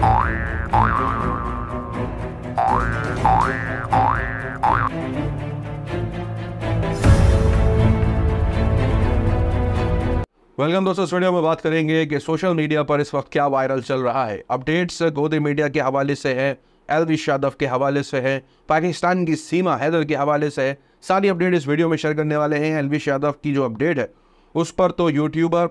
welcome दोस्तों इस video में बात करेंगे कि सोशल मीडिया पर इस वक्त क्या वायरल चल रहा है अपडेट्स गोदी मीडिया के हवाले से है एलविश यादव के हवाले से है पाकिस्तान की सीमा हैदर के हवाले से है सारी अपडेट इस वीडियो में शेयर करने वाले हैं एलविश यादव की जो अपडेट है उस पर तो यूट्यूबर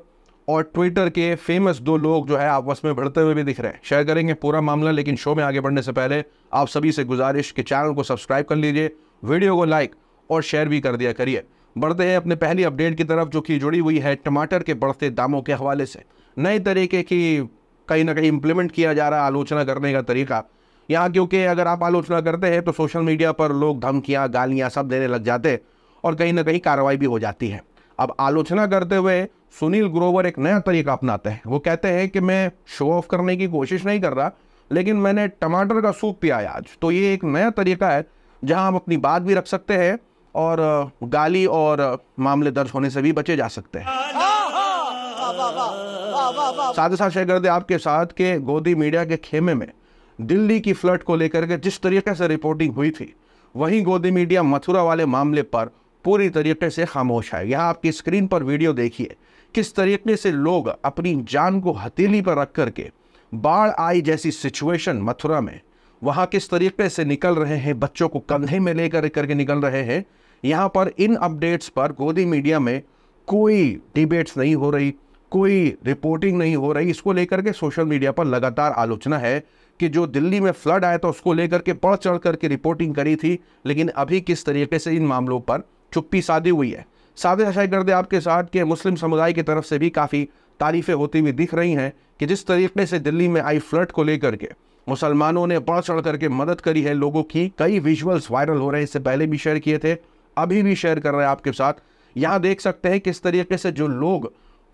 और ट्विटर के फेमस दो लोग जो है आपस में बढ़ते हुए भी दिख रहे हैं शेयर करेंगे पूरा मामला लेकिन शो में आगे बढ़ने से पहले आप सभी से गुजारिश के चैनल को सब्सक्राइब कर लीजिए वीडियो को लाइक और शेयर भी कर दिया करिए बढ़ते हैं अपने पहली अपडेट की तरफ जो कि जुड़ी हुई है टमाटर के बढ़ते दामों के हवाले से नए तरीके की कहीं ना कहीं इम्प्लीमेंट किया जा रहा है आलोचना करने का तरीका यहाँ क्योंकि अगर आप आलोचना करते हैं तो सोशल मीडिया पर लोग धमकियाँ गालियाँ सब देने लग जाते और कहीं ना कहीं कार्रवाई भी हो जाती है अब आलोचना करते हुए सुनील ग्रोवर एक नया तरीका अपनाते हैं वो कहते हैं कि मैं शो ऑफ करने की कोशिश नहीं कर रहा लेकिन मैंने टमाटर का सूप पिया है आज तो ये एक नया तरीका है जहां हम अपनी बात भी रख सकते हैं और गाली और मामले दर्ज होने से भी बचे जा सकते हैं साथ ही साथ शेयर कर दे आपके साथ के गोदी मीडिया के खेमे में दिल्ली की फ्लड को लेकर के जिस तरीके से रिपोर्टिंग हुई थी वहीं गोदी मीडिया मथुरा वाले मामले पर पूरी तरीके से खामोश है यह आपकी स्क्रीन पर वीडियो देखिए किस तरीके से लोग अपनी जान को हथेली पर रख करके बाढ़ आई जैसी सिचुएशन मथुरा में वहाँ किस तरीके से निकल रहे हैं बच्चों को कंधे में लेकर करके निकल रहे हैं यहाँ पर इन अपडेट्स पर गोदी मीडिया में कोई डिबेट्स नहीं हो रही कोई रिपोर्टिंग नहीं हो रही इसको लेकर के सोशल मीडिया पर लगातार आलोचना है कि जो दिल्ली में फ्लड आया था उसको लेकर के बढ़ चढ़ करके रिपोर्टिंग करी थी लेकिन अभी किस तरीके से इन मामलों पर चुप्पी साधी हुई है साबिर शाही गर्द आपके साथ के मुस्लिम समुदाय की तरफ से भी काफ़ी तारीफ़ें होती हुई दिख रही हैं कि जिस तरीके से दिल्ली में आई फ्लड को लेकर के मुसलमानों ने बढ़ चढ़ करके मदद करी है लोगों की कई विजुअल्स वायरल हो रहे हैं इससे पहले भी शेयर किए थे अभी भी शेयर कर रहे हैं आपके साथ यहाँ देख सकते हैं किस तरीके से जो लोग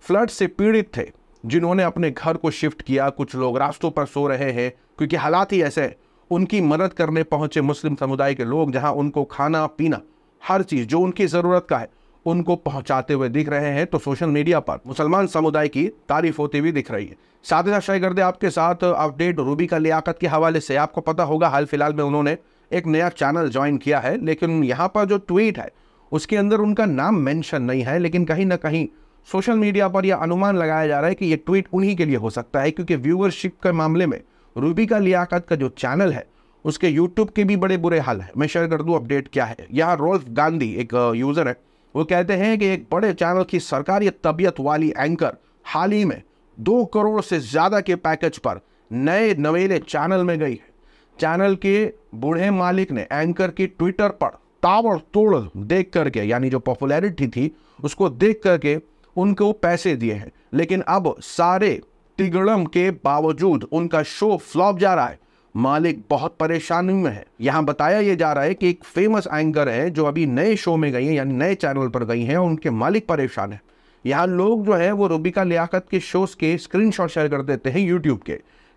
फ्लड से पीड़ित थे जिन्होंने अपने घर को शिफ्ट किया कुछ लोग रास्तों पर सो रहे हैं क्योंकि हालात ही ऐसे हैं उनकी मदद करने पहुंचे मुस्लिम समुदाय के लोग जहां उनको खाना पीना हर चीज़ जो उनकी ज़रूरत का है उनको पहुंचाते हुए दिख रहे हैं तो सोशल मीडिया पर मुसलमान समुदाय की तारीफ होती हुई दिख रही है साथ ही साथ शाहगर्दे आपके साथ अपडेट रूबी का लियाकत के हवाले से आपको पता होगा हाल फिलहाल में उन्होंने एक नया चैनल ज्वाइन किया है लेकिन यहाँ पर जो ट्वीट है उसके अंदर उनका नाम मेंशन नहीं है लेकिन कहीं ना कहीं सोशल मीडिया पर यह अनुमान लगाया जा रहा है कि ये ट्वीट उन्हीं के लिए हो सकता है क्योंकि व्यूअरशिप के मामले में रूबी का लियाकत का जो चैनल है उसके यूट्यूब के भी बड़े बुरे हाल है मैं शेयर कर दूँ अपडेट क्या है यहाँ रोल्फ गांधी एक यूज़र है वो कहते हैं कि एक बड़े चैनल की सरकारी तबीयत वाली एंकर हाल ही में दो करोड़ से ज़्यादा के पैकेज पर नए नवेले चैनल में गई है चैनल के बूढ़े मालिक ने एंकर की ट्विटर पर ताबड़ तोड़ देख करके यानी जो पॉपुलैरिटी थी उसको देख करके उनको पैसे दिए हैं लेकिन अब सारे तिगड़म के बावजूद उनका शो फ्लॉप जा रहा है मालिक बहुत परेशान में है यहाँ बताया यह जा रहा है कि एक फेमस एंकर है जो अभी नए शो में गई हैं यानी नए चैनल पर गई हैं और उनके मालिक परेशान हैं यहाँ लोग जो है वो रूबिका लियाकत के शोज़ के स्क्रीनशॉट शेयर कर देते हैं यूट्यूब के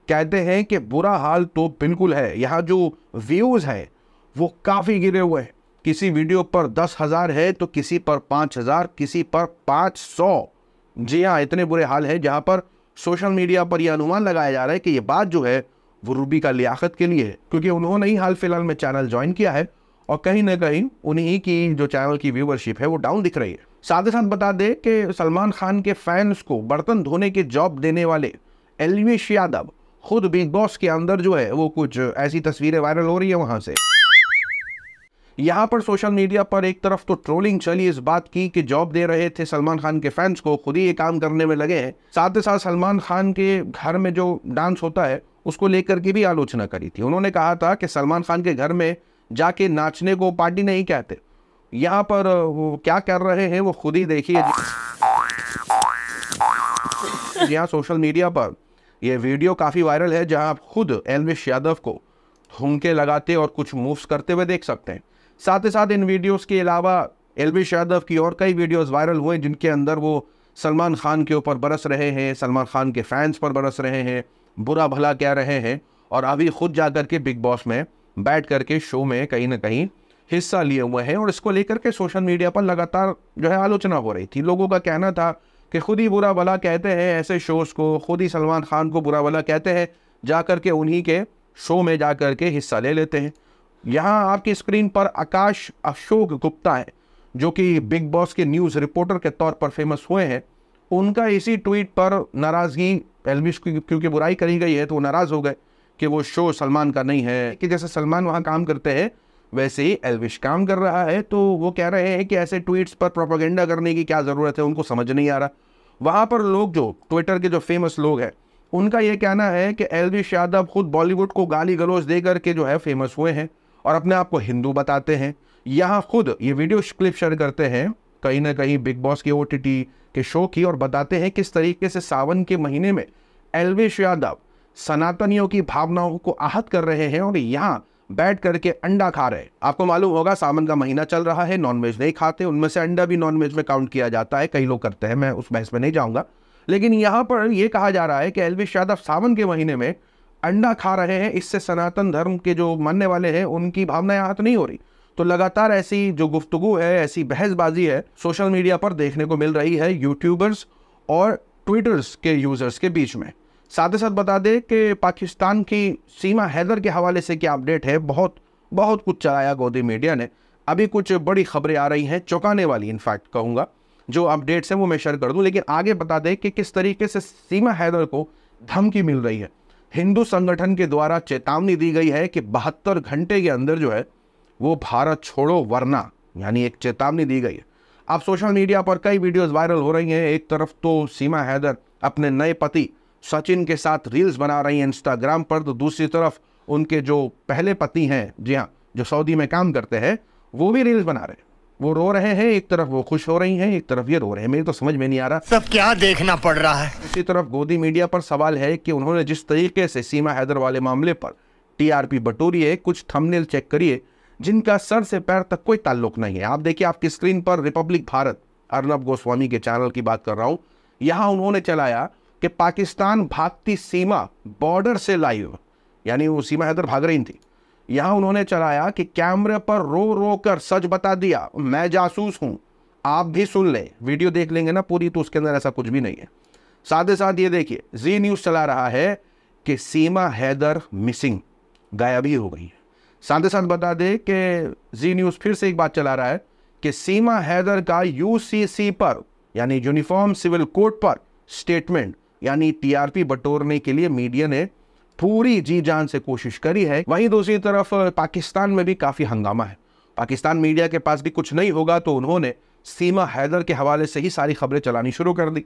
कहते हैं कि बुरा हाल तो बिल्कुल है यहाँ जो व्यूज़ हैं वो काफ़ी गिरे हुए हैं किसी वीडियो पर दस हज़ार है तो किसी पर पाँच हज़ार किसी पर पाँच सौ जी हाँ इतने बुरे हाल है जहाँ पर सोशल मीडिया पर यह अनुमान लगाया जा रहा है कि ये बात जो है वो रूबी का लियाकत के लिए क्योंकि उन्होंने ही हाल फिलहाल में चैनल ज्वाइन किया है और कहीं ना कहीं उन्हीं की जो चैनल की व्यूवरशिप है वो डाउन दिख रही है साथ ही साथ बता दें कि सलमान खान के फैंस को बर्तन धोने के जॉब देने वाले एलवेश यादव खुद बिग बॉस के अंदर जो है वो कुछ ऐसी तस्वीरें वायरल हो रही है वहां से यहाँ पर सोशल मीडिया पर एक तरफ तो ट्रोलिंग चली इस बात की कि जॉब दे रहे थे सलमान खान के फैंस को खुद ही ये काम करने में लगे हैं साथ ही साथ सलमान खान के घर में जो डांस होता है उसको लेकर के भी आलोचना करी थी उन्होंने कहा था कि सलमान खान के घर में जाके नाचने को पार्टी नहीं कहते यहाँ पर वो क्या कर रहे हैं वो खुद ही देखिए यहाँ सोशल मीडिया पर यह वीडियो काफ़ी वायरल है जहाँ आप खुद एलविश यादव को हुके लगाते और कुछ मूव्स करते हुए देख सकते हैं साथ ही साथ इन वीडियोस के अलावा एलविश यादव की और कई वीडियोस वायरल हुए जिनके अंदर वो सलमान खान के ऊपर बरस रहे हैं सलमान खान के फैंस पर बरस रहे हैं बुरा भला क्या रहे हैं और अभी खुद जा कर के बिग बॉस में बैठ करके शो में कहीं ना कहीं हिस्सा लिए हुए हैं और इसको लेकर के सोशल मीडिया पर लगातार जो है आलोचना हो रही थी लोगों का कहना था कि खुद ही बुरा भला कहते हैं ऐसे शोज़ को खुद ही सलमान खान को बुरा भला कहते हैं जा कर के उन्हीं के शो में जा कर के हिस्सा ले लेते हैं यहाँ आपकी स्क्रीन पर आकाश अशोक गुप्ता है जो कि बिग बॉस के न्यूज़ रिपोर्टर के तौर पर फेमस हुए हैं उनका इसी ट्वीट पर नाराज़गी एलविश की क्योंकि बुराई करी गई है तो वो नाराज़ हो गए कि वो शो सलमान का नहीं है कि जैसे सलमान वहाँ काम करते हैं वैसे ही एलविश काम कर रहा है तो वो कह रहे हैं कि ऐसे ट्वीट्स पर प्रोपागेंडा करने की क्या ज़रूरत है उनको समझ नहीं आ रहा वहाँ पर लोग जो ट्विटर के जो फेमस लोग हैं उनका ये कहना है कि एलविश यादव खुद बॉलीवुड को गाली गलोज दे करके जो है फेमस हुए हैं और अपने आप को हिंदू बताते हैं यहाँ खुद ये वीडियो क्लिप शेयर करते हैं कहीं ना कहीं बिग बॉस की ओ के शो की और बताते हैं किस तरीके से सावन के महीने में एलवेश यादव सनातनियों की भावनाओं को आहत कर रहे हैं और यहाँ बैठ करके अंडा खा रहे हैं आपको मालूम होगा सावन का महीना चल रहा है नॉनवेज नहीं खाते उनमें से अंडा भी नॉनवेज में काउंट किया जाता है कई लोग करते हैं मैं उस बहस में नहीं जाऊंगा लेकिन यहाँ पर यह कहा जा रहा है कि एलवेश यादव सावन के महीने में अंडा खा रहे हैं इससे सनातन धर्म के जो मानने वाले हैं उनकी भावनाएं आहत नहीं हो रही तो लगातार ऐसी जो गुफ्तगु है ऐसी बहसबाजी है सोशल मीडिया पर देखने को मिल रही है यूट्यूबर्स और ट्विटर्स के यूज़र्स के बीच में साथ ही साथ बता दें कि पाकिस्तान की सीमा हैदर के हवाले से क्या अपडेट है बहुत बहुत कुछ चलाया गोदी मीडिया ने अभी कुछ बड़ी खबरें आ रही हैं चौंकाने वाली इनफैक्ट कहूँगा जो अपडेट्स हैं वो मैं शेयर कर दूँ लेकिन आगे बता दें कि किस तरीके से सीमा हैदर को धमकी मिल रही है हिंदू संगठन के द्वारा चेतावनी दी गई है कि बहत्तर घंटे के अंदर जो है वो भारत छोड़ो वरना यानी एक चेतावनी दी गई है अब सोशल मीडिया पर कई वीडियोस वायरल हो रही हैं एक तरफ तो सीमा हैदर अपने नए पति सचिन के साथ रील्स बना रही हैं इंस्टाग्राम पर तो दूसरी तरफ उनके जो पहले पति हैं जी हाँ जो सऊदी में काम करते हैं वो भी रील्स बना रहे हैं वो रो रहे हैं एक तरफ वो खुश हो रही हैं एक तरफ ये रो रहे हैं मेरी तो समझ में नहीं आ रहा सब क्या देखना पड़ रहा है इसी तरफ गोदी मीडिया पर सवाल है कि उन्होंने जिस तरीके से सीमा हैदर वाले मामले पर टीआरपी बटोरी है कुछ थंबनेल चेक करिए जिनका सर से पैर तक कोई ताल्लुक नहीं है आप देखिए आपकी स्क्रीन पर रिपब्लिक भारत अर्नब गोस्वामी के चैनल की बात कर रहा हूं यहां उन्होंने चलाया कि पाकिस्तान भागती सीमा बॉर्डर से लाइव यानी वो सीमा हैदर भाग रही थी यहां उन्होंने चलाया कि कैमरे पर रो रो कर सच बता दिया मैं जासूस हूं आप भी सुन लें वीडियो देख लेंगे ना पूरी तो उसके अंदर ऐसा कुछ भी नहीं है साथ ही साथ ये देखिए जी न्यूज़ चला रहा है कि सीमा हैदर मिसिंग गायब ही हो गई है साथ ही साथ बता दें कि जी न्यूज़ फिर से एक बात चला रहा है कि सीमा हैदर का यूसीसी पर यानी यूनिफॉर्म सिविल कोड पर स्टेटमेंट यानी टीआरपी बटोरने के लिए मीडिया ने पूरी जी जान से कोशिश करी है वहीं दूसरी तरफ पाकिस्तान में भी काफ़ी हंगामा है पाकिस्तान मीडिया के पास भी कुछ नहीं होगा तो उन्होंने सीमा हैदर के हवाले से ही सारी खबरें चलानी शुरू कर दी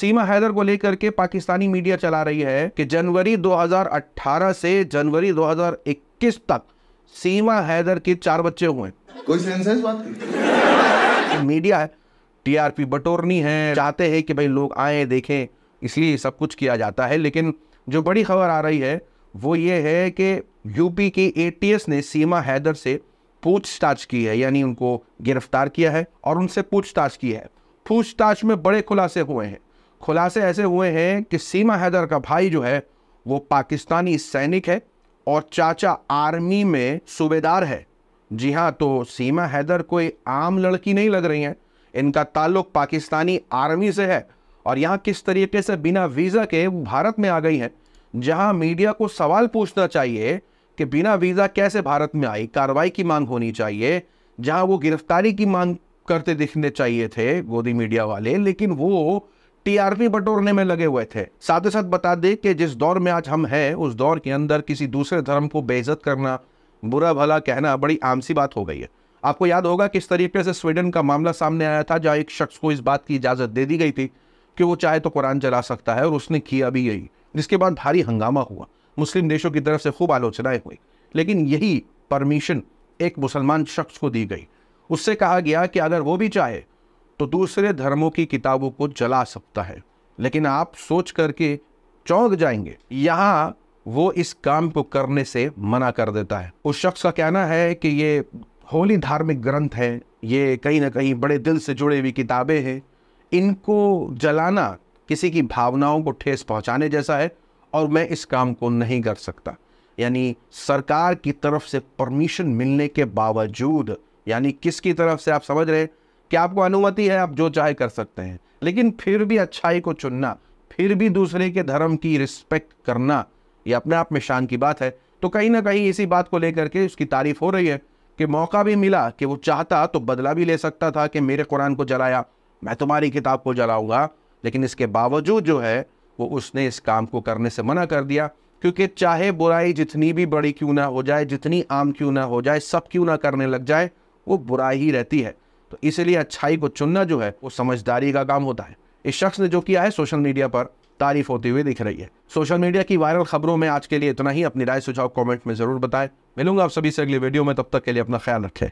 सीमा हैदर को लेकर के पाकिस्तानी मीडिया चला रही है कि जनवरी 2018 से जनवरी 2021 तक सीमा हैदर के चार बच्चे हुए कोई सेंस है इस बात की मीडिया है टीआरपी बटोरनी है चाहते हैं कि भाई लोग आए देखें इसलिए सब कुछ किया जाता है लेकिन जो बड़ी खबर आ रही है वो ये है कि यूपी की एटीएस ने सीमा हैदर से पूछताछ की है यानी उनको गिरफ्तार किया है और उनसे पूछताछ की है पूछताछ में बड़े खुलासे हुए हैं खुलासे ऐसे हुए हैं कि सीमा हैदर का भाई जो है वो पाकिस्तानी सैनिक है और चाचा आर्मी में सूबेदार है जी हाँ तो सीमा हैदर कोई आम लड़की नहीं लग रही हैं इनका ताल्लुक पाकिस्तानी आर्मी से है और यहाँ किस तरीके से बिना वीज़ा के भारत में आ गई हैं जहाँ मीडिया को सवाल पूछना चाहिए कि बिना वीज़ा कैसे भारत में आई कार्रवाई की मांग होनी चाहिए जहाँ वो गिरफ्तारी की मांग करते दिखने चाहिए थे गोदी मीडिया वाले लेकिन वो टीआरपी बटोरने में लगे हुए थे साथ ही साथ बता दें कि जिस दौर में आज हम हैं उस दौर के अंदर किसी दूसरे धर्म को बेइज्जत करना बुरा भला कहना बड़ी आम सी बात हो गई है आपको याद होगा किस तरीके से स्वीडन का मामला सामने आया था जहाँ एक शख्स को इस बात की इजाज़त दे दी गई थी कि वो चाहे तो कुरान जला सकता है और उसने किया भी यही जिसके बाद भारी हंगामा हुआ मुस्लिम देशों की तरफ से खूब आलोचनाएं हुई लेकिन यही परमिशन एक मुसलमान शख्स को दी गई उससे कहा गया कि अगर वो भी चाहे तो दूसरे धर्मों की किताबों को जला सकता है लेकिन आप सोच करके चौंक जाएंगे यहाँ वो इस काम को करने से मना कर देता है उस शख्स का कहना है कि ये होली धार्मिक ग्रंथ है ये कहीं ना कहीं बड़े दिल से जुड़ी हुई किताबें हैं इनको जलाना किसी की भावनाओं को ठेस पहुंचाने जैसा है और मैं इस काम को नहीं कर सकता यानी सरकार की तरफ से परमिशन मिलने के बावजूद यानी किसकी तरफ से आप समझ रहे हैं कि आपको अनुमति है आप जो चाहे कर सकते हैं लेकिन फिर भी अच्छाई को चुनना फिर भी दूसरे के धर्म की रिस्पेक्ट करना ये अपने आप में शान की बात है तो कहीं ना कहीं इसी बात को लेकर के उसकी तारीफ हो रही है कि मौका भी मिला कि वो चाहता तो बदला भी ले सकता था कि मेरे कुरान को जलाया मैं तुम्हारी किताब को जलाऊंगा लेकिन इसके बावजूद जो है वो उसने इस काम को करने से मना कर दिया क्योंकि चाहे बुराई जितनी भी बड़ी क्यों ना हो जाए जितनी आम क्यों ना हो जाए सब क्यों ना करने लग जाए वो बुराई ही रहती है तो इसलिए अच्छाई को चुनना जो है वो समझदारी का काम होता है इस शख्स ने जो किया है सोशल मीडिया पर तारीफ होती हुई दिख रही है सोशल मीडिया की वायरल खबरों में आज के लिए इतना ही अपनी राय सुझाव कमेंट में जरूर बताएं मिलूंगा आप सभी से अगले वीडियो में तब तक के लिए अपना ख्याल रखें